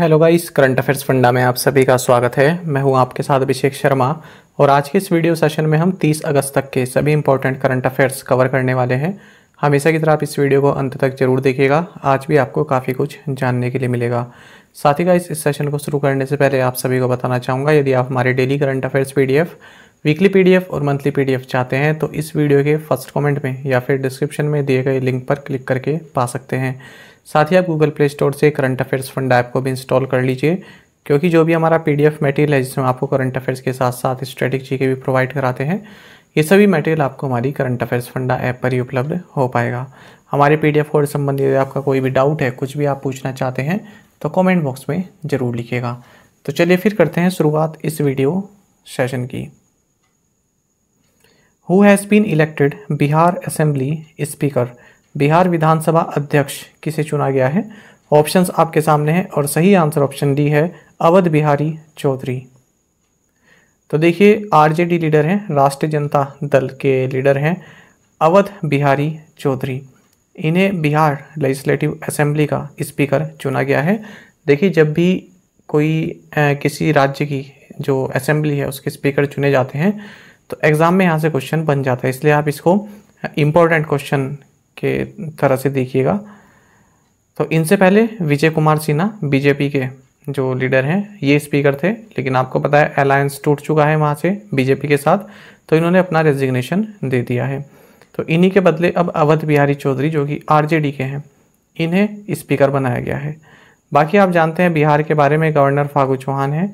Hello guys current affairs funda में आप सभी का स्वागत है मैं हूं आपके साथ अभिषेक शर्मा और आज के इस वीडियो सेशन में हम 30 अगस्त तक के सभी इंपॉर्टेंट करंट अफेयर्स कवर करने वाले हैं हमेशा की तरह आप इस वीडियो को अंत तक जरूर देखिएगा आज भी आपको काफ़ी कुछ जानने के लिए मिलेगा साथ ही गाइस इस सेशन को शुरू करने से पहले आप सभी को बताना चाहूँगा यदि आप हमारे daily current affairs P weekly P और मंथली पी चाहते हैं तो इस वीडियो के फर्स्ट कॉमेंट में या फिर डिस्क्रिप्शन में दिए गए लिंक पर क्लिक करके पा सकते हैं साथ ही आप गूगल प्ले स्टोर से करंट अफेयर्स फंड ऐप को भी इंस्टॉल कर लीजिए क्योंकि जो भी हमारा पी मटेरियल है जिसमें आपको करंट अफेयर्स के साथ साथ स्ट्रेटेजी के भी प्रोवाइड कराते हैं ये सभी मटेरियल आपको हमारी करंट अफेयर्स फंडा ऐप पर ही उपलब्ध हो पाएगा हमारे पी डी कोड संबंधित आपका कोई भी डाउट है कुछ भी आप पूछना चाहते हैं तो कमेंट बॉक्स में ज़रूर लिखिएगा तो चलिए फिर करते हैं शुरुआत इस वीडियो सेशन की who has been elected Bihar assembly speaker Bihar विधानसभा अध्यक्ष किसे चुना गया है ऑप्शंस आपके सामने हैं और सही आंसर ऑप्शन डी है अवध बिहारी चौधरी तो देखिए आरजेडी लीडर हैं राष्ट्रीय जनता दल के लीडर हैं अवध बिहारी चौधरी इन्हें बिहार लेजिस्लेटिव असेंबली का स्पीकर चुना गया है देखिए जब भी कोई आ, किसी राज्य की जो असेंबली है उसके स्पीकर चुने जाते हैं तो एग्ज़ाम में यहाँ से क्वेश्चन बन जाता है इसलिए आप इसको इम्पोर्टेंट क्वेश्चन के तरह से देखिएगा तो इनसे पहले विजय कुमार सिन्हा बीजेपी के जो लीडर हैं ये स्पीकर थे लेकिन आपको पता है अलायंस टूट चुका है वहाँ से बीजेपी के साथ तो इन्होंने अपना रेजिग्नेशन दे दिया है तो इन्हीं के बदले अब अवध बिहारी चौधरी जो कि आरजेडी के हैं इन्हें स्पीकर बनाया गया है बाकी आप जानते हैं बिहार के बारे में गवर्नर फागू चौहान हैं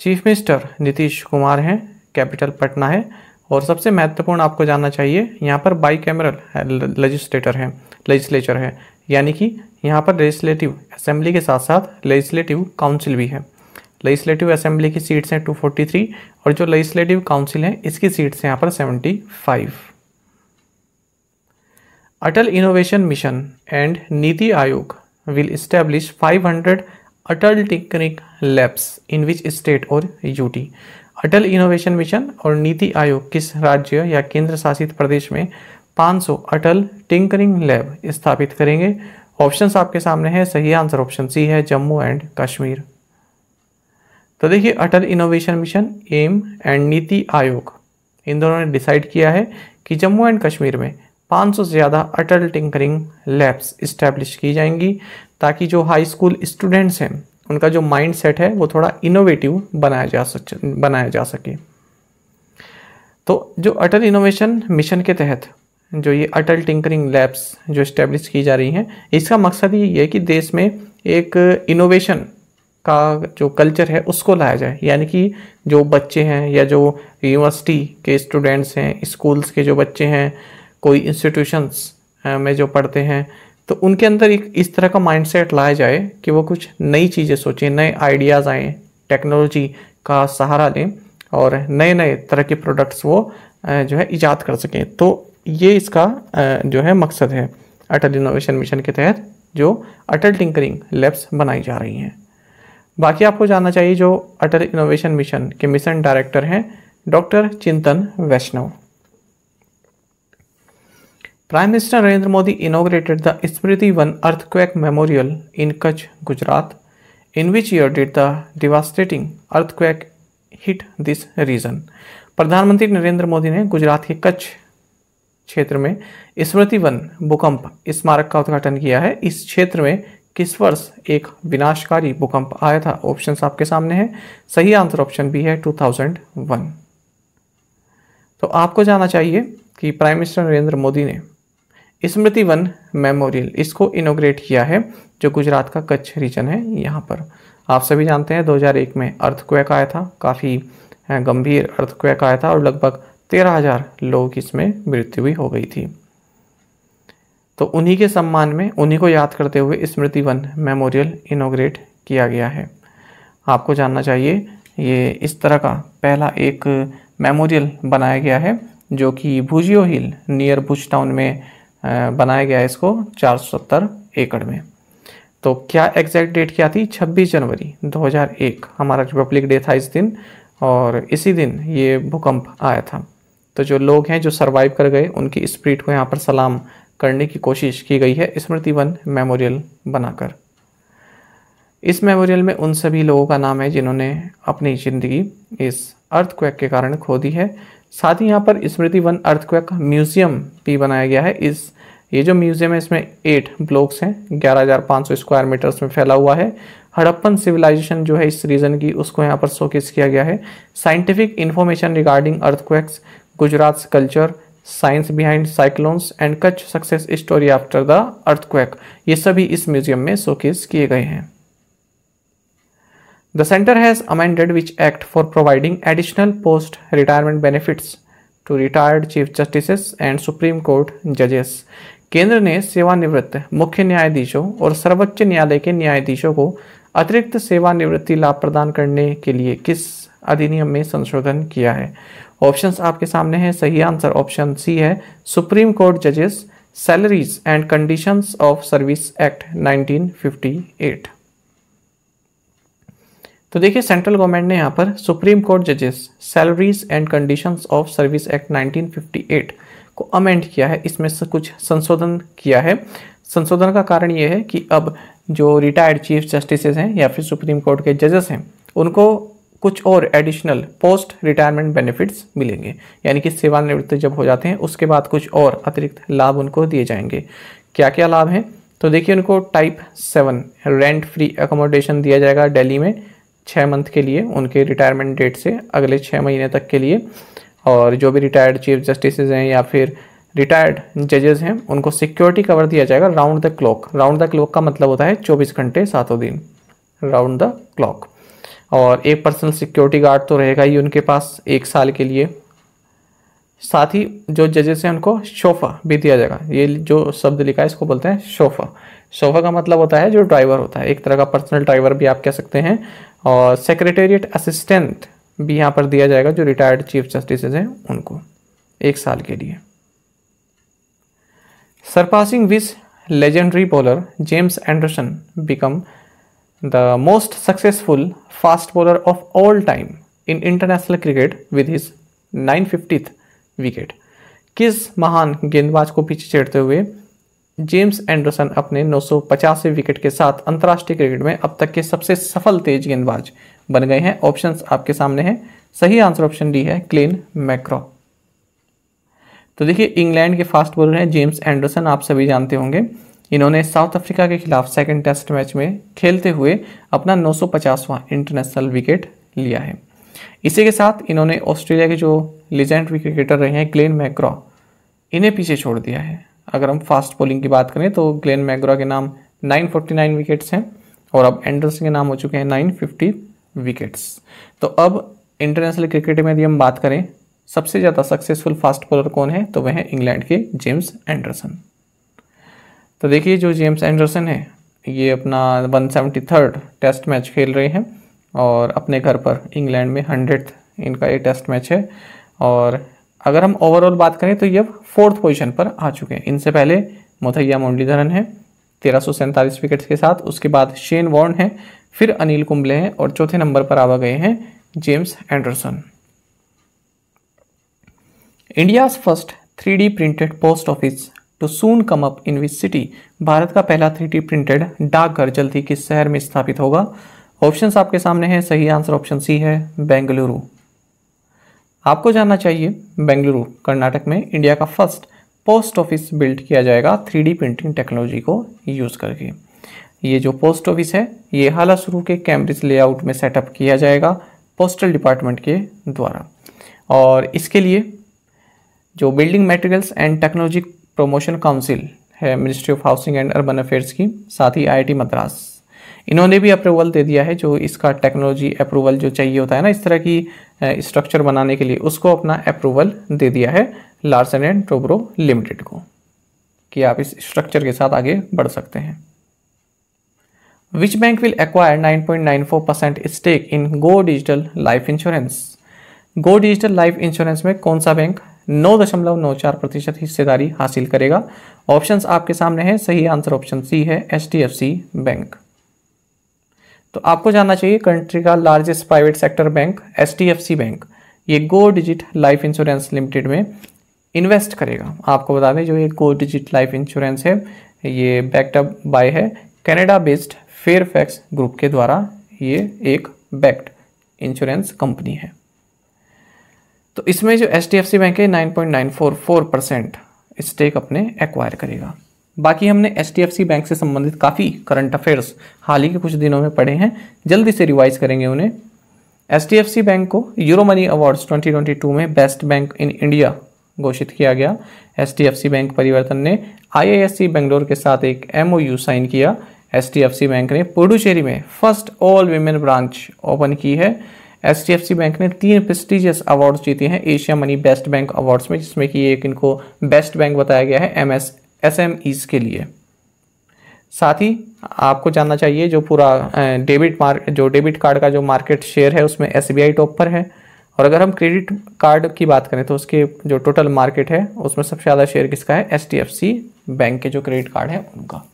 चीफ मिनिस्टर नीतीश कुमार हैं कैपिटल पटना है और सबसे महत्वपूर्ण आपको जानना चाहिए यहाँ पर बाई कैमरल लजिस्लेटर है लजिस्लेचर है यानी कि यहाँ पर लेजिस्लेटिव असेंबली के साथ साथ लेजिस्लेटिव काउंसिल भी है लेजिस्लेटिव असेंबली की सीट्स हैं 243 और जो लेजिस्लेटिव काउंसिल है इसकी सीट्स हैं यहाँ पर 75 अटल innovation mission and NITI Aayog will establish 500 Atal technique labs in which state और यूटी अटल इनोवेशन मिशन और नीति आयोग किस राज्य या केंद्र शासित प्रदेश में 500 अटल टिंकरिंग लैब स्थापित करेंगे ऑप्शंस आपके सामने हैं सही आंसर ऑप्शन सी है जम्मू एंड कश्मीर तो देखिए Atal innovation mission M and NITI Aayog इन दोनों ने डिसाइड किया है कि जम्मू एंड कश्मीर में 500 से ज़्यादा अटल टिंकरिंग लैब्स इस्टेब्लिश की जाएंगी ताकि जो हाई स्कूल स्टूडेंट्स हैं उनका जो माइंड सेट है वो थोड़ा इनोवेटिव बनाया जा सक बनाया जा सके तो जो अटल इनोवेशन मिशन के तहत जो ये अटल टिंकरिंग लैब्स जो इस्टेब्लिश की जा रही हैं इसका मकसद ये है कि देश में एक इनोवेशन का जो कल्चर है उसको लाया जाए यानी कि जो बच्चे हैं या जो यूनिवर्सिटी के स्टूडेंट्स हैं स्कूल्स के जो बच्चे हैं कोई इंस्टीट्यूशंस में जो पढ़ते हैं तो उनके अंदर एक इस तरह का माइंडसेट लाया जाए कि वो कुछ नई चीज़ें सोचें नए आइडियाज़ आएँ टेक्नोलॉजी का सहारा लें और नए नए तरह के प्रोडक्ट्स वो जो है ईजाद कर सकें तो ये इसका जो है मकसद है अटल इनोवेशन मिशन के तहत जो अटल टिंकरिंग लैब्स बनाई जा रही हैं बाकी आपको जानना चाहिए जो अटल इनोवेशन मिशन के मिशन डायरेक्टर हैं doctor Chintan Vaishnav prime minister Narendra Modi inaugurated the Smriti Van earthquake memorial in Kutch Gujarat in which year did the devastating earthquake hit this region प्रधानमंत्री नरेंद्र मोदी ने गुजरात के कच्छ क्षेत्र में स्मृति वन भूकंप स्मारक का उद्घाटन किया है इस क्षेत्र में किस वर्ष एक विनाशकारी भूकंप आया था ऑप्शन आपके सामने है सही आंसर ऑप्शन बी है टू थाउजेंड वन तो आपको जाना चाहिए कि प्राइम मिनिस्टर नरेंद्र मोदी ने स्मृति वन मेमोरियल इसको इनोग्रेट किया है जो गुजरात का कच्छ रीजन है यहाँ पर आप सभी जानते हैं 2001 में अर्थक्वेक आया था काफ़ी गंभीर अर्थक्वेक आया था और लगभग तेरह हज़ार लोगों की इसमें मृत्यु भी हो गई थी तो उन्हीं के सम्मान में उन्हीं को याद करते हुए स्मृति वन मेमोरियल इनोग्रेट किया गया है आपको जानना चाहिए ये इस तरह का पहला एक मेमोरियल बनाया गया है जो कि भुजियो हिल नियर भुज टाउन में बनाया गया इसको चार एकड़ में तो क्या एग्जैक्ट डेट क्या थी 26 जनवरी 2001 हमारा रिपब्लिक डे था इस दिन और इसी दिन ये भूकंप आया था तो जो लोग हैं जो सरवाइव कर गए उनकी स्प्रिट को यहाँ पर सलाम करने की कोशिश की गई है स्मृति वन मेमोरियल बनाकर इस मेमोरियल में उन सभी लोगों का नाम है जिन्होंने अपनी ज़िंदगी इस अर्थक्वेक के कारण खो दी है साथ ही यहाँ पर स्मृति वन अर्थक्वेक का म्यूजियम भी बनाया गया है इस ये जो म्यूजियम है इसमें एट ब्लॉक्स हैं 11,500 स्क्वायर मीटर्स में फैला हुआ है हड़प्पन सिविलाइजेशन जो है इस रीजन की उसको यहाँ पर शोकेस किया गया है scientific information regarding earthquakes Gujarat culture science behind cyclones and Kutch success story after the earthquake ये सभी इस म्यूजियम में शोकेस किए गए हैं The center has amended which act for providing additional post-retirement benefits to retired Chief Justices and Supreme Court judges. केंद्र ने सेवानिवृत्त मुख्य न्यायाधीशों और सर्वोच्च न्यायालय के न्यायाधीशों को अतिरिक्त सेवानिवृत्ति लाभ प्रदान करने के लिए किस अधिनियम में संशोधन किया है ऑप्शंस आपके सामने हैं सही आंसर ऑप्शन सी है सुप्रीम कोर्ट जजेस salaries and conditions of service act 1958 तो देखिए सेंट्रल गवर्नमेंट ने यहाँ पर सुप्रीम कोर्ट जजेस salaries and conditions of service act 1958 को अमेंड किया है इसमें से कुछ संशोधन किया है संशोधन का कारण ये है कि अब जो रिटायर्ड चीफ जस्टिसेस हैं या फिर सुप्रीम कोर्ट के जजेस हैं उनको कुछ और एडिशनल पोस्ट रिटायरमेंट बेनिफिट्स मिलेंगे यानी कि सेवानिवृत्त जब हो जाते हैं उसके बाद कुछ और अतिरिक्त लाभ उनको दिए जाएंगे क्या क्या लाभ हैं तो देखिए उनको type seven rent free accommodation दिया जाएगा डेली में छः मंथ के लिए उनके रिटायरमेंट डेट से अगले छः महीने तक के लिए और जो भी रिटायर्ड चीफ जस्टिस हैं या फिर रिटायर्ड जजेस हैं उनको सिक्योरिटी कवर दिया जाएगा round the clock round the clock का मतलब होता है चौबीस घंटे सातों दिन राउंड द क्लॉक और एक पर्सनल सिक्योरिटी गार्ड तो रहेगा ही उनके पास एक साल के लिए साथ ही जो जजेस हैं उनको शोफा भी दिया जाएगा ये जो शब्द लिखा है इसको बोलते हैं शोफा शोफा का मतलब होता है जो ड्राइवर होता है एक तरह का पर्सनल ड्राइवर भी आप कह सकते हैं और सेक्रेटेरिएट असिस्टेंट भी यहाँ पर दिया जाएगा जो रिटायर्ड चीफ जस्टिस हैं उनको एक साल के लिए surpassing with legendary bowler James Anderson become the most successful fast bowler of all time in international cricket with his nine fiftieth wicket किस महान गेंदबाज को पीछे छेड़ते हुए जेम्स एंडरसन अपने नौ विकेट के साथ अंतर्राष्ट्रीय क्रिकेट में अब तक के सबसे सफल तेज गेंदबाज बन गए हैं ऑप्शंस आपके सामने हैं सही आंसर ऑप्शन डी है क्लीन मैक्रो तो देखिए इंग्लैंड के फास्ट बॉलर हैं जेम्स एंडरसन आप सभी जानते होंगे इन्होंने साउथ अफ्रीका के खिलाफ सेकेंड टेस्ट मैच में खेलते हुए अपना नौ इंटरनेशनल विकेट लिया है इसी के साथ इन्होंने ऑस्ट्रेलिया के जो लेजेंडरी क्रिकेटर रहे हैं ग्लेन मैक्रॉ इन्हें पीछे छोड़ दिया है अगर हम फास्ट बॉलिंग की बात करें तो ग्लेन मैग्रा के नाम 949 विकेट्स हैं और अब एंडरसन के नाम हो चुके हैं 950 विकेट्स तो अब इंटरनेशनल क्रिकेट में यदि हम बात करें सबसे ज़्यादा सक्सेसफुल फास्ट बॉलर कौन है तो वह है इंग्लैंड के जेम्स एंडरसन तो देखिए जो जेम्स एंडरसन है ये अपना वन टेस्ट मैच खेल रहे हैं और अपने घर पर इंग्लैंड में हंड्रेड इनका ये टेस्ट मैच है और अगर हम ओवरऑल बात करें तो ये फोर्थ पोजीशन पर आ चुके हैं इनसे पहले मुथैया मुरलीधरन है तेरह विकेट्स के साथ उसके बाद शेन वॉर्न है फिर अनिल कुंबले हैं और चौथे नंबर पर आवा गए हैं James Anderson India's first three printed post office to soon come up in which city भारत का पहला थ्री प्रिंटेड डाकघर जल्द ही किस शहर में स्थापित होगा ऑप्शंस आपके सामने हैं सही आंसर ऑप्शन सी है बेंगलुरु आपको जानना चाहिए बेंगलुरु कर्नाटक में इंडिया का फर्स्ट पोस्ट ऑफिस बिल्ड किया जाएगा थ्री प्रिंटिंग टेक्नोलॉजी को यूज़ करके ये जो पोस्ट ऑफिस है ये शुरू के कैम्ब्रिज लेआउट में सेटअप किया जाएगा पोस्टल डिपार्टमेंट के द्वारा और इसके लिए जो building materials and technology promotion council है ministry of housing and urban affairs की साथ ही आई मद्रास इन्होंने भी अप्रूवल दे दिया है जो इसका टेक्नोलॉजी अप्रूवल जो चाहिए होता है ना इस तरह की स्ट्रक्चर बनाने के लिए उसको अपना अप्रूवल दे दिया है लार्सन एंड टोब्रो लिमिटेड को कि आप इस स्ट्रक्चर के साथ आगे बढ़ सकते हैं which bank will acquire 9.94 percent stake in go digital life insurance go digital life insurance में कौन सा बैंक नौ दशमलव नौ चार प्रतिशत हिस्सेदारी हासिल करेगा ऑप्शंस आपके सामने हैं सही आंसर ऑप्शन सी है एच बैंक तो आपको जानना चाहिए कंट्री का largest private sector bank H bank ये go digit life insurance limited में इन्वेस्ट करेगा आपको बता दें जो ये गो डिजिट लाइफ इंश्योरेंस है ये बैकटअप बाय है कैनेडा बेस्ड फेयरफैक्स ग्रुप के द्वारा ये एक बैक्ड इंश्योरेंस कंपनी है तो इसमें जो एच बैंक है फोर परसेंट स्टेक अपने एक्वायर करेगा बाकी हमने एच बैंक से संबंधित काफ़ी करंट अफेयर्स हाल ही के कुछ दिनों में पढ़े हैं जल्दी से रिवाइज करेंगे उन्हें एच बैंक को यूरो मनी अवार्ड्स 2022 में बेस्ट बैंक इन इंडिया घोषित किया गया एच बैंक परिवर्तन ने आई बेंगलोर e के साथ एक एम साइन किया एच बैंक ने पुडुचेरी में first all women branch open की है एच बैंक ने तीन प्रेस्टिजियस अवार्ड्स जीते हैं Asia money best bank awards में जिसमें कि एक इनको बेस्ट बैंक बताया गया है M S S M Es के लिए साथ ही आपको जानना चाहिए जो पूरा डेबिट मार्क जो डेबिट कार्ड का जो मार्केट शेयर है उसमें एस टॉप पर है और अगर हम क्रेडिट कार्ड की बात करें तो उसके जो टोटल मार्केट है उसमें सबसे ज़्यादा शेयर किसका है एच बैंक के जो क्रेडिट कार्ड है उनका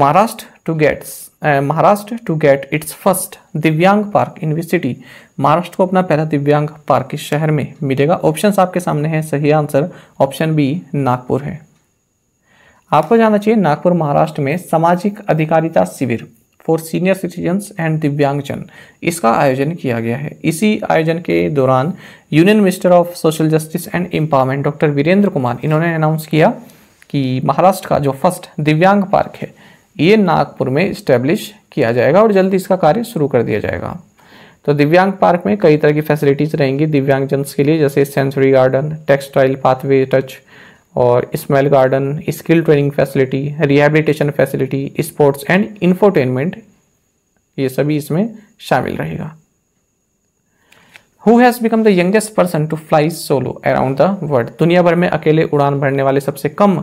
Maharashtra to gets Maharashtra to get its first दिव्यांग park in which city Maharashtra को अपना पहला दिव्यांग पार्क इस शहर में मिलेगा ऑप्शंस आपके सामने हैं सही आंसर ऑप्शन बी नागपुर है आपको जानना चाहिए नागपुर महाराष्ट्र में सामाजिक अधिकारिता शिविर फॉर सीनियर सिटीजन्स एंड दिव्यांगजन इसका आयोजन किया गया है इसी आयोजन के दौरान union minister of social justice and empowerment doctor Virendra Kumar इन्होंने अनाउंस किया कि महाराष्ट्र का जो फर्स्ट दिव्यांग पार्क है ये नागपुर में स्टैब्लिश किया जाएगा और जल्दी इसका कार्य शुरू कर दिया जाएगा तो दिव्यांग पार्क में कई तरह की फैसिलिटीज़ रहेंगी जन्स के लिए जैसे sensory garden textile pathway touch और smell garden skill training facility rehabilitation facility sports and infotainment ये सभी इसमें शामिल रहेगा who has become the youngest person to fly solo around the world दुनिया भर में अकेले उड़ान भरने वाले सबसे कम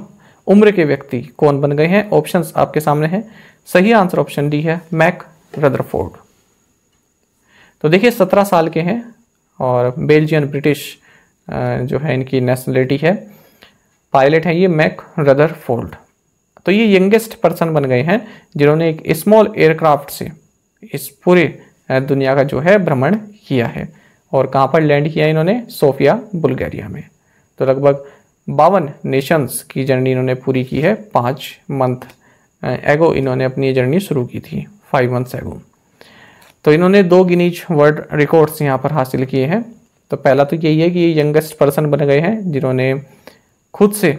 उम्र के व्यक्ति कौन बन गए हैं ऑप्शन आपके सामने हैं सही आंसर ऑप्शन डी है मैक रदरफोर्ड तो देखिए सत्रह साल के हैं और बेल्जियन ब्रिटिश जो है इनकी नेशनलिटी है पायलट है ये मैक रदरफोर्ड तो ये यंगेस्ट पर्सन बन गए हैं जिन्होंने एक स्मॉल एयरक्राफ्ट से इस पूरे दुनिया का जो है भ्रमण किया है और कहाँ पर लैंड किया इन्होंने सोफिया बुल्गारिया में तो लगभग बावन नेशंस की जर्नी इन्होंने पूरी की है पाँच मंथ एगो इन्होंने अपनी जर्नी शुरू की थी फाइव मंथ्स एगो तो इन्होंने दो गिनीज वर्ल्ड रिकॉर्ड्स यहाँ पर हासिल किए हैं तो पहला तो यही है कि ये यंगेस्ट पर्सन बन गए हैं जिन्होंने खुद से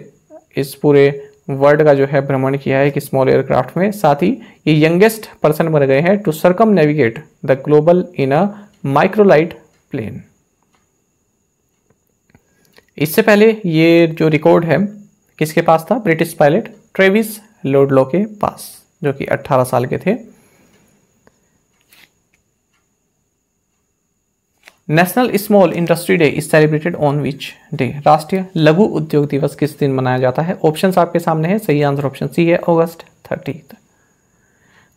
इस पूरे वर्ल्ड का जो है भ्रमण किया है एक स्मॉल एयरक्राफ्ट में साथ ही ये यंगेस्ट पर्सन बन गए हैं to circumnavigate the global in a microlight plane इससे पहले ये जो रिकॉर्ड है किसके पास था ब्रिटिश पायलट ट्रेविस लोडलो के पास जो कि 18 साल के थे national small industry day is celebrated on which day राष्ट्रीय लघु उद्योग दिवस किस दिन मनाया जाता है ऑप्शन आपके सामने है सही आंसर ऑप्शन सी है अगस्त थर्टी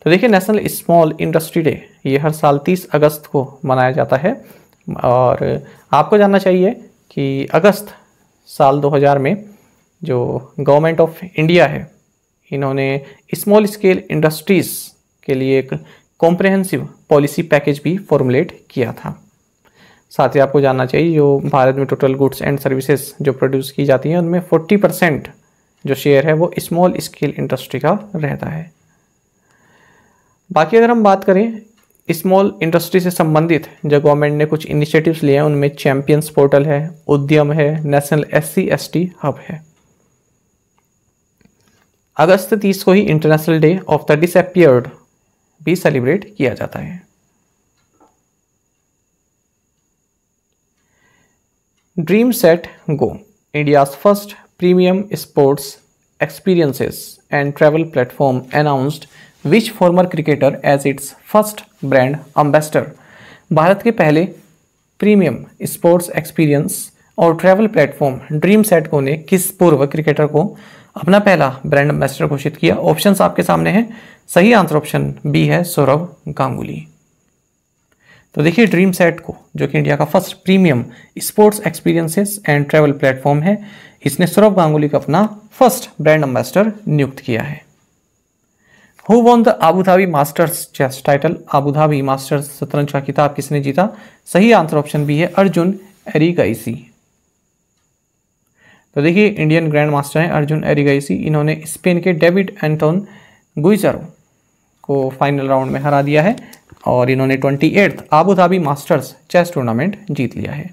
तो देखिए नेशनल स्मॉल इंडस्ट्री डे ये हर साल 30 अगस्त को मनाया जाता है और आपको जानना चाहिए कि अगस्त साल 2000 में जो गवर्नमेंट ऑफ इंडिया है इन्होंने स्मॉल स्केल इंडस्ट्रीज़ के लिए एक कॉम्प्रहेंसिव पॉलिसी पैकेज भी फॉर्मुलेट किया था साथ ही आपको जानना चाहिए जो भारत में टोटल गुड्स एंड सर्विसेज जो प्रोड्यूस की जाती हैं उनमें 40 परसेंट जो शेयर है वो स्मॉल स्केल इंडस्ट्री का रहता है बाकी अगर हम बात करें स्मॉल इंडस्ट्री से संबंधित जो गवर्नमेंट ने कुछ इनिशिएटिव्स लिए हैं उनमें चैंपियंस पोर्टल है उद्यम है नेशनल एस सी हब है अगस्त तीस को ही international day of the disappeared भी सेलिब्रेट किया जाता है dream set go India first premium sports experiences and travel platform announced which former cricketer as its first brand ambassador Bharat के पहले प्रीमियम स्पोर्ट्स एक्सपीरियंस और ट्रैवल प्लेटफॉर्म ड्रीम को ने किस पूर्व क्रिकेटर को अपना पहला ब्रांड अम्बेसडर घोषित किया ऑप्शंस आपके सामने हैं सही आंसर ऑप्शन बी है सौरभ गांगुली तो देखिए ड्रीम सेट को जो कि इंडिया का first premium sports experiences and travel platform है इसने सौरभ गांगुली का अपना फर्स्ट ब्रांड अम्बेसडर नियुक्त किया है who won the Abu Masters chess title Abu Masters शतरंज का खिताब किसने जीता सही आंसर ऑप्शन बी है अर्जुन एरिगाइसी तो देखिए इंडियन ग्रैंड मास्टर हैं अर्जुन एरिगाइसी इन्होंने स्पेन के डेविड एंटोन गुइजर को फाइनल राउंड में हरा दिया है और इन्होंने twenty eighth Abu Masters chess tournament जीत लिया है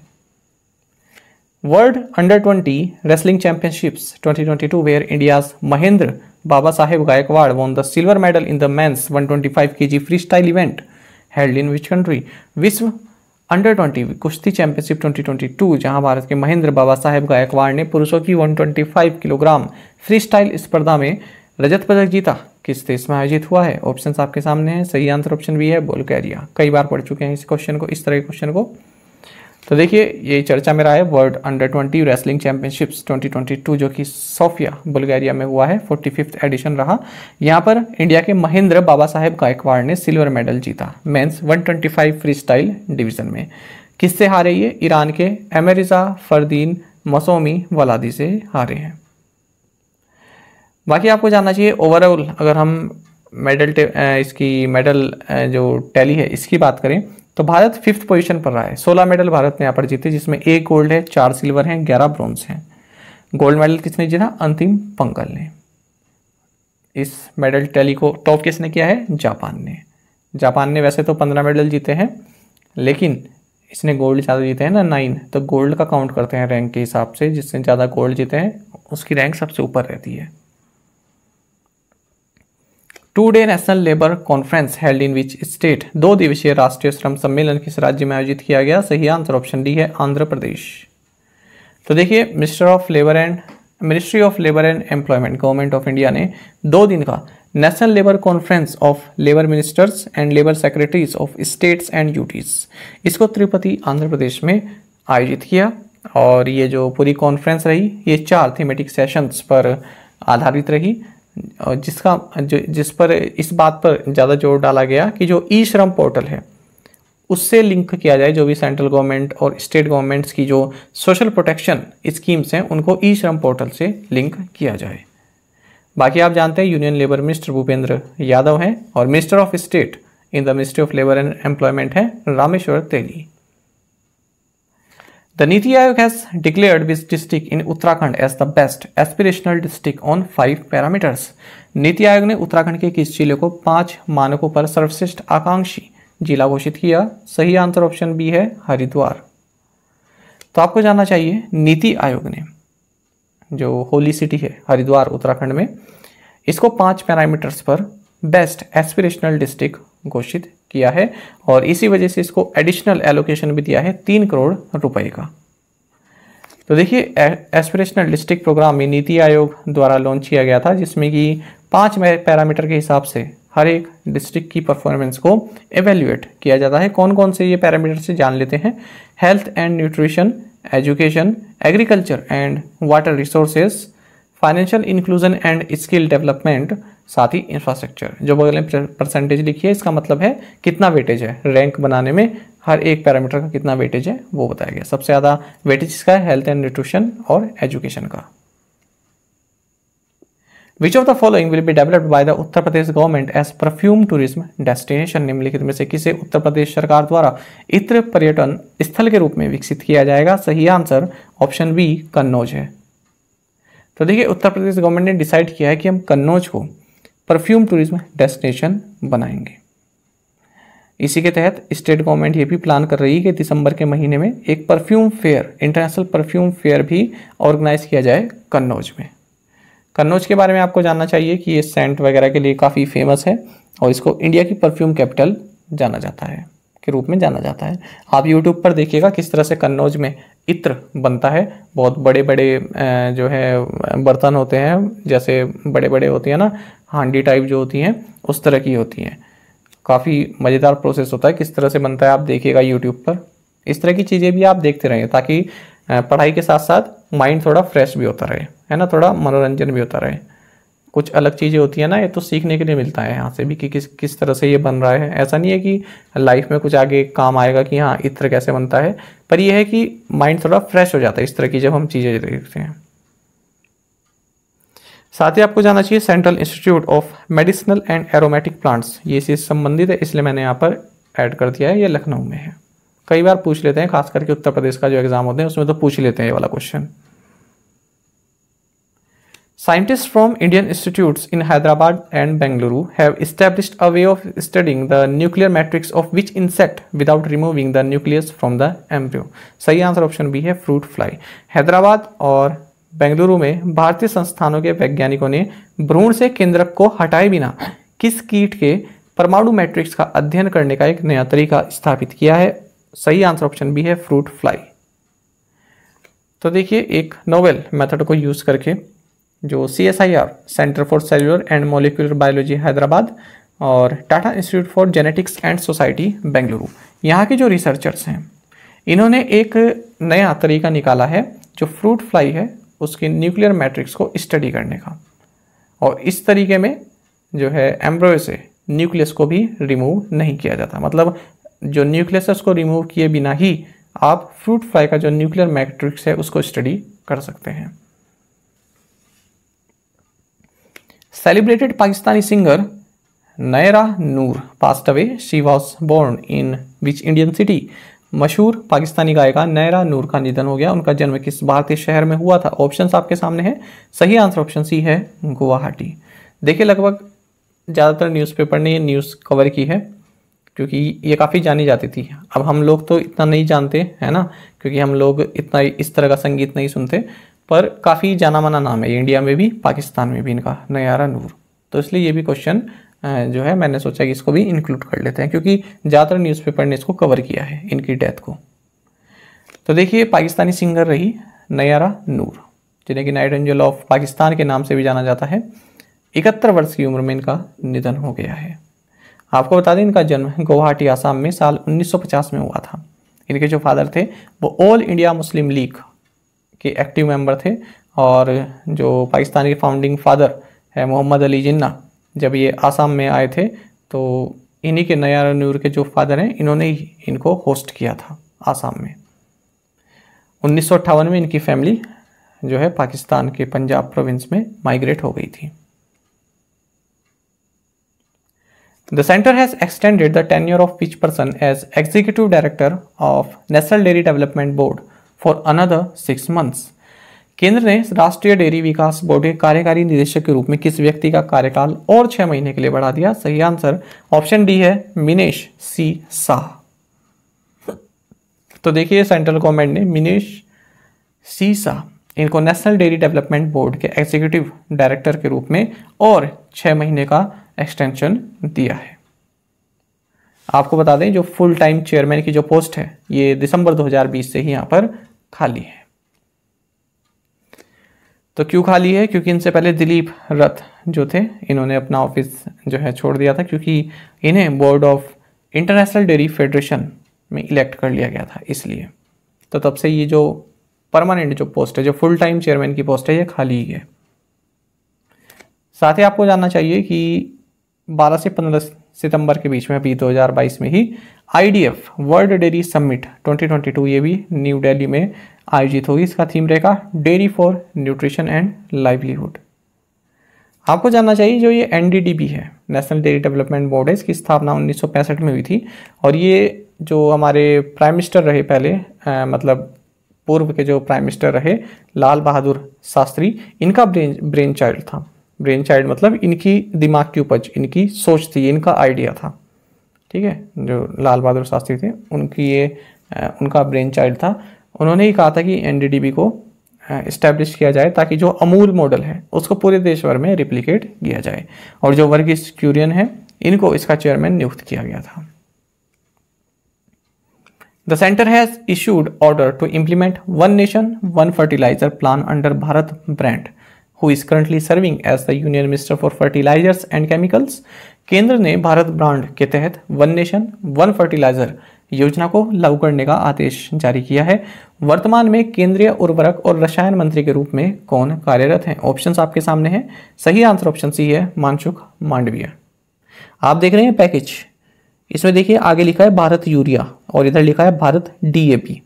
world under twenty wrestling championships 2022 where India's Mahendra Baba Saheb Gaikwad won the silver medal in the men's 125 kg style event held in which country विश्व अंडर 20 कुश्ती championship 2022 जहां भारत के महेंद्र बाबा साहेब गायकवाड़ ने पुरुषों की 125 किलोग्राम फ्री स्टाइल स्पर्धा में रजत पदक जीता किस देश में आयोजित हुआ है ऑप्शन आपके सामने हैं सही आंसर ऑप्शन भी है बुल्गारिया कई बार पढ़ चुके हैं इस क्वेश्चन को इस तरह के क्वेश्चन को तो देखिए ये चर्चा में रहा है world under twenty wrestling championships 2022 जो कि सोफिया बुल्गारिया में हुआ है फोर्टी फिफ्थ एडिशन रहा यहाँ पर इंडिया के महेंद्र बाबा साहेब गायकवाड़ ने सिल्वर मेडल जीता मेंस 125 फ्री स्टाइल डिवीजन में किससे हारे ये ईरान के एमेरिजा फरदीन मसोमी वलादी से हारे हैं बाकी आपको जानना चाहिए ओवरऑल अगर हम मेडल इसकी मेडल जो टैली है इसकी बात करें तो भारत फिफ्थ पोजीशन पर रहा है सोलह मेडल भारत ने यहाँ पर जीते जिसमें एक गोल्ड है चार सिल्वर हैं ग्यारह ब्रॉन्ज हैं गोल्ड मेडल किसने जीता अंतिम पंगल ने इस मेडल टैली को टॉप किसने किया है जापान ने जापान ने वैसे तो पंद्रह मेडल जीते हैं लेकिन इसने गोल्ड ज़्यादा जीते हैं ना नाइन तो गोल्ड का काउंट करते हैं रैंक के हिसाब से जिसने ज़्यादा गोल्ड जीते हैं उसकी रैंक सबसे ऊपर रहती है two day national labour conference held in which state दो दिवसीय राष्ट्रीय श्रम सम्मेलन किस राज्य में आयोजित किया गया सही आंसर ऑप्शन डी है आंध्र प्रदेश तो देखिए minister of labour and ministry of labour and employment government of India ने दो दिन का national labour conference of labour ministers and labour secretaries of states and UTs इसको तिरुपति आंध्र प्रदेश में आयोजित किया और ये जो पूरी कॉन्फ्रेंस रही ये चार थीमेटिक सेशंस पर आधारित रही और जिसका जो जिस पर इस बात पर ज़्यादा जोर डाला गया कि जो ई श्रम पोर्टल है उससे लिंक किया जाए जो भी सेंट्रल गवर्नमेंट और स्टेट गवर्नमेंट्स की जो सोशल प्रोटेक्शन स्कीम्स हैं उनको ई श्रम पोर्टल से लिंक किया जाए बाकी आप जानते हैं union labour minister Bhupender Yadav हैं और minister of state in the ministry of labour and employment हैं रामेश्वर तेली The Niti Aayog has declared this district in Uttarakhand as the best aspirational district on five parameters. नीति आयोग ने उत्तराखंड के किस जिले को पांच मानकों पर सर्वश्रेष्ठ आकांक्षी जिला घोषित किया सही आंसर ऑप्शन बी है हरिद्वार तो आपको जानना चाहिए नीति आयोग ने जो होली सिटी है हरिद्वार उत्तराखंड में इसको पांच पैरामीटर्स पर बेस्ट एस्पिरेशनल डिस्ट्रिक्ट घोषित किया है और इसी वजह से इसको एडिशनल एलोकेशन भी दिया है तीन करोड़ रुपए का तो देखिए एस्पिरेशनल डिस्ट्रिक्ट प्रोग्राम में नीति आयोग द्वारा लॉन्च किया गया था जिसमें कि पांच पैरामीटर के हिसाब से हर एक डिस्ट्रिक्ट की परफॉर्मेंस को एवेल्युएट किया जाता है कौन कौन से ये पैरामीटर से जान लेते हैं health and nutrition education agriculture and water resources financial inclusion and skill development साथ ही इंफ्रास्ट्रक्चर जो बगल में परसेंटेज लिखी है इसका मतलब है कितना वेटेज है रैंक बनाने में हर एक पैरामीटर का कितना वेटेज है वो बताया गया सबसे ज़्यादा वेटेज इसका है हेल्थ एंड न्यूट्रिशन और एजुकेशन का which of the following will be developed by the Uttar Pradesh government as perfume tourism destination निम्नलिखित में से किसे उत्तर प्रदेश सरकार द्वारा इत्र पर्यटन स्थल के रूप में विकसित किया जाएगा सही आंसर ऑप्शन बी कन्नौज है तो देखिए उत्तर प्रदेश गवर्नमेंट ने डिसाइड किया है कि हम कन्नौज को परफ्यूम टूरिज्म डेस्टिनेशन बनाएंगे इसी के तहत स्टेट गवर्नमेंट ये भी प्लान कर रही है कि दिसंबर के महीने में एक perfume fair international perfume fair भी ऑर्गेनाइज किया जाए कन्नौज में कन्नौज के बारे में आपको जानना चाहिए कि ये सेंट वगैरह के लिए काफ़ी फेमस है और इसको इंडिया की परफ्यूम कैपिटल जाना जाता है के रूप में जाना जाता है आप यूट्यूब पर देखिएगा किस तरह से कन्नौज में इत्र बनता है बहुत बड़े बड़े जो है बर्तन होते हैं जैसे बड़े बड़े होते हैं ना हांडी टाइप जो होती हैं उस तरह की होती हैं काफ़ी मज़ेदार प्रोसेस होता है किस तरह से बनता है आप देखिएगा यूट्यूब पर इस तरह की चीज़ें भी आप देखते रहें ताकि पढ़ाई के साथ साथ माइंड थोड़ा फ्रेश भी होता रहे है ना थोड़ा मनोरंजन भी होता रहे कुछ अलग चीज़ें होती है ना ये तो सीखने के लिए मिलता है यहाँ से भी कि किस किस तरह से ये बन रहा है ऐसा नहीं है कि लाइफ में कुछ आगे काम आएगा कि हाँ इत्र कैसे बनता है पर यह है कि माइंड थोड़ा फ्रेश हो जाता है इस तरह की जब हम चीज़ें देखते हैं साथ ही आपको जाना चाहिए central institute of medicinal and aromatic plants ये इससे संबंधित है इसलिए मैंने यहाँ पर ऐड कर दिया है ये लखनऊ में है कई बार पूछ लेते हैं खास करके उत्तर प्रदेश का जो एग्ज़ाम होते हैं उसमें तो पूछ लेते हैं ये वाला question Scientists from Indian institutes in Hyderabad and Bengaluru have established a way of studying the nuclear matrix of which insect without removing the nucleus from the embryo. सही आंसर ऑप्शन बी है fruit fly Hyderabad और बेंगलुरु में भारतीय संस्थानों के वैज्ञानिकों ने भ्रूण से केंद्रक को हटाए बिना किस कीट के परमाणु मैट्रिक्स का अध्ययन करने का एक नया तरीका स्थापित किया है सही आंसर ऑप्शन बी है फ्रूट फ्लाई तो देखिए एक नोवेल मेथड को यूज़ करके जो C S I R centre for cellular and molecular biology Hyderabad और Tata institute for genetics and society Bengaluru यहाँ के जो रिसर्चर्स हैं इन्होंने एक नया तरीका निकाला है जो फ्रूट फ्लाई है उसके न्यूक्लियर मैट्रिक्स को स्टडी करने का और इस तरीके में जो है एम्ब्रोय से न्यूक्लियस को भी रिमूव नहीं किया जाता मतलब जो न्यूक्लियस है उसको रिमूव किए बिना ही आप फ्रूट फ्लाई का जो न्यूक्लियर मैट्रिक्स है उसको स्टडी कर सकते हैं celebrated Pakistani singer Naira Noor passed away. She was born in which Indian city? मशहूर पाकिस्तानी गायिका नैरा नूर का निधन हो गया उनका जन्म किस भारतीय शहर में हुआ था ऑप्शन आपके सामने है सही आंसर ऑप्शन सी है गुवाहाटी देखिए लगभग ज़्यादातर न्यूज़पेपर ने न्यूज़ कवर की है क्योंकि ये काफ़ी जानी जाती थी अब हम लोग तो इतना नहीं जानते है ना क्योंकि हम लोग इतना इस तरह का संगीत नहीं सुनते पर काफ़ी जाना माना नाम है इंडिया में भी पाकिस्तान में भी इनका नयारा नूर तो इसलिए ये भी क्वेश्चन जो है मैंने सोचा कि इसको भी इंक्लूड कर लेते हैं क्योंकि ज़्यादातर न्यूज़पेपर ने इसको कवर किया है इनकी डेथ को तो देखिए पाकिस्तानी सिंगर रही नयारा नूर जिन्हें कि नाइट एंजल ऑफ पाकिस्तान के नाम से भी जाना जाता है इकहत्तर वर्ष की उम्र में इनका निधन हो गया है आपको बता दें इनका जन्म गुवाहाटी आसाम में साल 1950 में हुआ था इनके जो फादर थे वो ऑल इंडिया मुस्लिम लीग के एक्टिव मेंबर थे और जो पाकिस्तानी फाउंडिंग फादर है मोहम्मद अली जिन्ना जब ये आसाम में आए थे तो इन्हीं के नया नूर के जो फादर हैं इन्होंने ही इनको होस्ट किया था आसाम में उन्नीस में इनकी फैमिली जो है पाकिस्तान के पंजाब प्रोविंस में माइग्रेट हो गई थी the centre has extended the tenure of pitch person as executive director of national dairy development board for another six months केंद्र ने राष्ट्रीय डेयरी विकास बोर्ड के कार्यकारी निदेशक के रूप में किस व्यक्ति का कार्यकाल और छह महीने के लिए बढ़ा दिया सही आंसर ऑप्शन डी है मिनेश सी शाह तो देखिए सेंट्रल गवर्नमेंट ने मिनेश सी शाह इनको नेशनल डेयरी डेवलपमेंट बोर्ड के एग्जीक्यूटिव डायरेक्टर के रूप में और छह महीने का एक्सटेंशन दिया है आपको बता दें जो फुल टाइम चेयरमैन की जो पोस्ट है ये दिसंबर 2020 से ही यहाँ पर खाली है तो क्यों खाली है क्योंकि इनसे पहले दिलीप रथ जो थे इन्होंने अपना ऑफिस जो है छोड़ दिया था क्योंकि इन्हें board of international dairy federation में इलेक्ट कर लिया गया था इसलिए तो तब से ये जो परमानेंट जो पोस्ट है जो फुल टाइम चेयरमैन की पोस्ट है ये खाली ही है साथ ही आपको जानना चाहिए कि 12 से सितंबर के बीच में अभी 2022 में ही आईडीएफ वर्ल्ड डेयरी समिट 2022 ये भी न्यू दिल्ली में आयोजित होगी इसका थीम रहेगा dairy for nutrition and livelihood आपको जानना चाहिए जो ये एनडीडीबी है नेशनल डेयरी डेवलपमेंट बोर्ड है इसकी स्थापना उन्नीस में हुई थी और ये जो हमारे प्राइम मिनिस्टर रहे पहले आ, मतलब पूर्व के जो प्राइम मिनिस्टर रहे लाल बहादुर शास्त्री इनका ब्रेन ब्रेन चाइल्ड था ब्रेन चाइल्ड मतलब इनकी दिमाग की उपज इनकी सोच थी इनका आइडिया था ठीक है जो लाल बहादुर शास्त्री थे उनकी ये उनका ब्रेन चाइल्ड था उन्होंने ही कहा था कि एन को इस्टेब्लिश किया जाए ताकि जो अमूल मॉडल है उसको पूरे देश भर में रिप्लीकेट किया जाए और जो वर्गीस क्यूरियन है इनको इसका चेयरमैन नियुक्त किया गया था the centre has issued order to implement one nation one fertiliser plan under Bharat brand who is currently serving as the Union Minister for Fertilizers and Chemicals, केंद्र ने भारत ब्रांड के तहत वन नेशन वन फर्टिलाइजर योजना को लागू करने का आदेश जारी किया है वर्तमान में केंद्रीय उर्वरक और रसायन मंत्री के रूप में कौन कार्यरत हैं ऑप्शंस आपके सामने हैं सही आंसर ऑप्शन सी है मानसुख मांडवीय आप देख रहे हैं पैकेज इसमें देखिए आगे लिखा है भारत यूरिया और इधर लिखा है भारत डीएपी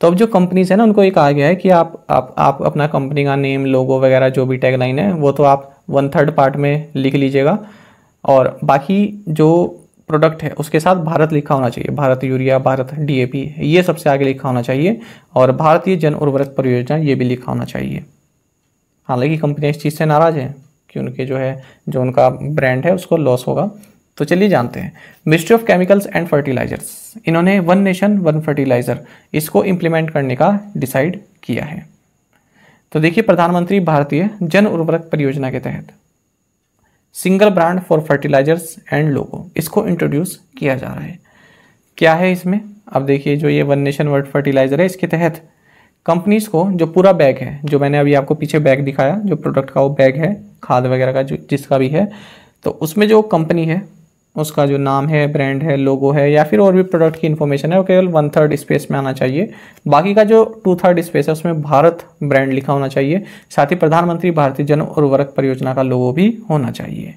तो अब जो कंपनीज है ना उनको ये कहा गया है कि आप आप आप अपना कंपनी का नेम लोगो वगैरह जो भी टैगलाइन है वो तो आप वन थर्ड पार्ट में लिख लीजिएगा और बाकी जो प्रोडक्ट है उसके साथ भारत लिखा होना चाहिए भारत यूरिया भारत डीएपी ये सबसे आगे लिखा होना चाहिए और भारतीय जन उर्वरक परियोजना ये भी लिखा होना चाहिए हालांकि कंपनियां इस चीज़ से नाराज़ हैं कि उनके जो है जो उनका ब्रांड है उसको लॉस होगा तो चलिए जानते हैं ministry of chemicals and fertilisers इन्होंने वन नेशन वन फर्टिलाइज़र इसको इंप्लीमेंट करने का डिसाइड किया है तो देखिए प्रधानमंत्री भारतीय जन उर्वरक परियोजना के तहत single brand for fertilisers and logo इसको इंट्रोड्यूस किया जा रहा है क्या है इसमें अब देखिए जो ये वन नेशन वर्ल्ड फर्टिलाइज़र है इसके तहत कंपनीज को जो पूरा बैग है जो मैंने अभी आपको पीछे बैग दिखाया जो प्रोडक्ट का वो बैग है खाद वगैरह का जो जिसका भी है तो उसमें जो कंपनी है उसका जो नाम है ब्रांड है लोगो है या फिर और भी प्रोडक्ट की इन्फॉर्मेशन है वो केवल वन थर्ड स्पेस में आना चाहिए बाकी का जो टू थर्ड स्पेस है उसमें भारत ब्रांड लिखा होना चाहिए साथ ही प्रधानमंत्री भारतीय जन उर्वरक परियोजना का लोगो भी होना चाहिए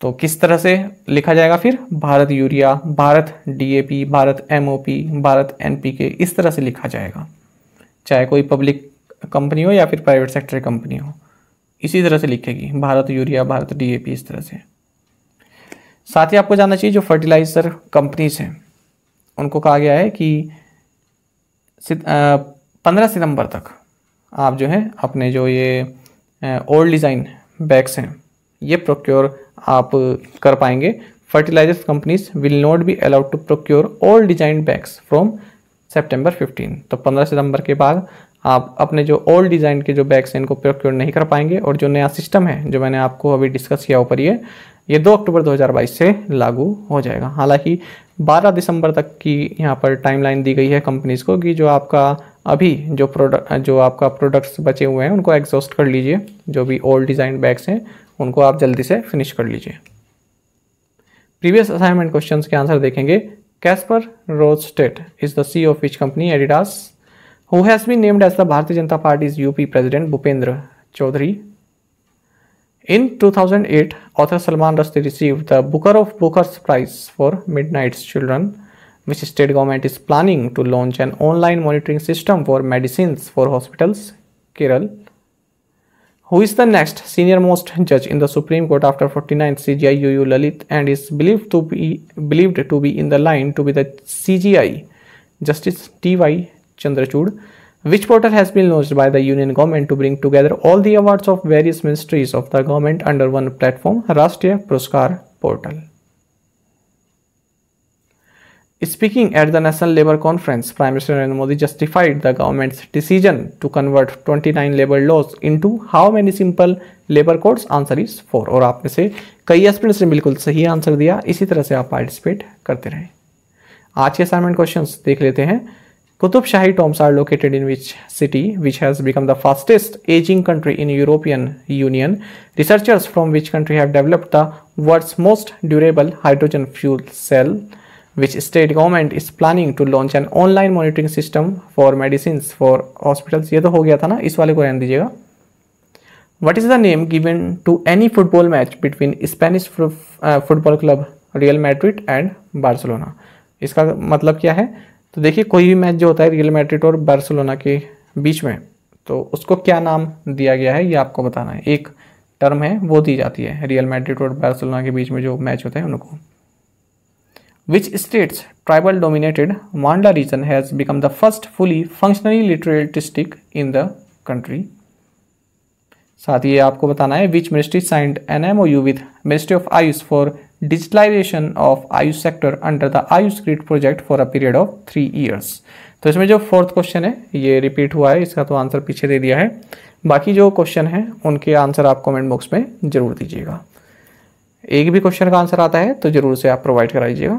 तो किस तरह से लिखा जाएगा फिर Bharat urea Bharat D Bharat M Bharat N इस तरह से लिखा जाएगा चाहे कोई पब्लिक कंपनी हो या फिर प्राइवेट सेक्टर कंपनी हो इसी तरह से लिखेगी भारत यूरिया भारत डी इस तरह से साथ ही आपको जानना चाहिए जो फर्टिलाइज़र कंपनीज हैं उनको कहा गया है कि पंद्रह सितंबर तक आप जो है अपने जो ये ओल्ड डिज़ाइन बैग्स हैं ये प्रोक्योर आप कर पाएंगे fertiliser companies will not be allowed to procure old design bags from September 15 तो 15 सितंबर के बाद आप अपने जो ओल्ड डिज़ाइन के जो बैग्स हैं इनको प्रोक्योर नहीं कर पाएंगे और जो नया सिस्टम है जो मैंने आपको अभी डिस्कस किया ऊपर ये ये 2 अक्टूबर 2022 से लागू हो जाएगा हालांकि 12 दिसंबर तक की यहाँ पर टाइमलाइन दी गई है कंपनीज़ को कि जो आपका अभी जो प्रोडक्ट जो आपका प्रोडक्ट्स बचे हुए हैं उनको एग्जॉस्ट कर लीजिए जो भी ओल्ड डिज़ाइन बैग्स हैं उनको आप जल्दी से फिनिश कर लीजिए प्रीवियस असाइनमेंट क्वेश्चन के आंसर देखेंगे rose state is the C of which company Adidas who has been named as the Bharatiya Janata Party's UP president Bhupendra Chaudhary In 2008, author Salman Rushdie received the Booker of Bookers Prize for Midnight's Children, which state government is planning to launch an online monitoring system for medicines for hospitals, Kerala. Who is the next senior most judge in the Supreme Court after 49 CGI UU Lalit and is believed to be believed to be in the line to be the CGI Justice T.Y. Chandrachud which portal has been launched by the union government to bring together all the awards of various ministries of the government under one platform Rashtriya puraskar portal. Speaking at the National labor Conference, Prime Minister Narendra Modi justified the government's decision to convert 29 labor laws into how many simple labor codes? answer is 4 aur आप se kai aspirants ne bilkul sahi answer diya isi tarah se aap participate karte rahe aaj ke assignment questions dekh lete hain Qutub Shahi tombs are located in which city, which has become the fastest aging country in European Union. Researchers from which country have developed the world's most durable hydrogen fuel cell, which state government is planning to launch an online monitoring system for medicines for hospitals. ye to ho gaya tha na is wale ko rehne dijiyega What is the name given to any football match between Spanish football club Real Madrid and Barcelona? इसका मतलब क्या है तो देखिए कोई भी match जो होता है रियल मैट्रिट और बार्सिलोना के बीच में तो उसको क्या नाम दिया गया है ये आपको बताना है एक टर्म है वो दी जाती है रियल मैट्रिट और बार्सिलोना के बीच में जो मैच होते हैं उनको which states tribal dominated Mandla region has become the first fully functionally literate district in the country साथ ही आपको बताना है which ministry signed an M O U with ministry of Ayush for digitalisation of Ayush sector under the Ayush grid project for a period of three years तो इसमें जो fourth question है ये रिपीट हुआ है इसका तो आंसर पीछे दे दिया है बाकी जो क्वेश्चन है उनके आंसर आप कमेंट बॉक्स में ज़रूर दीजिएगा एक भी क्वेश्चन का आंसर आता है तो ज़रूर से आप प्रोवाइड कराइएगा